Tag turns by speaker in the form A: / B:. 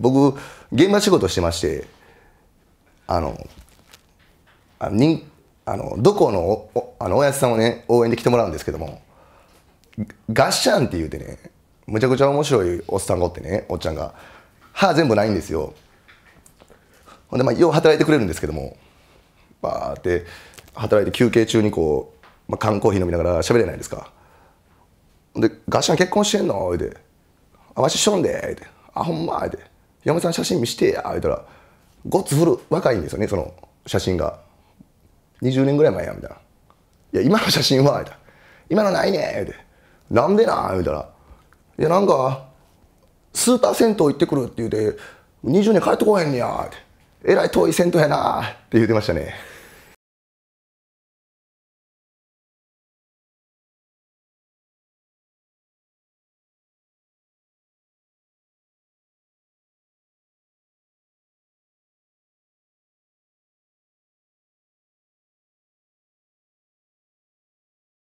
A: 僕現場仕事してましてあのああ
B: のどこのおあのおやつさんをね応援で来てもらうんですけどもガッシャンって言うてねむちゃくちゃ面白いおっさんがおってねおっちゃんが歯全部ないんですよほんでまあよう働いてくれるんですけどもバーって働いて休憩中にこう、まあ、缶コーヒー飲みながら喋れないですかで「ガッシャン結婚してんの?」うて「あわししょんで」うて「あほんま」うて山さん写真見してや」言うたらごっつ古若いんですよねその写真が20年ぐらい前やみたいな「いや今の写真は」言たら「今のないね」言て「なんでな」言うたら「いやなんかスーパー銭湯行ってくる」って言うて「
C: 20
A: 年帰ってこへんねや」って「えらい遠い銭湯やな」って言うてましたね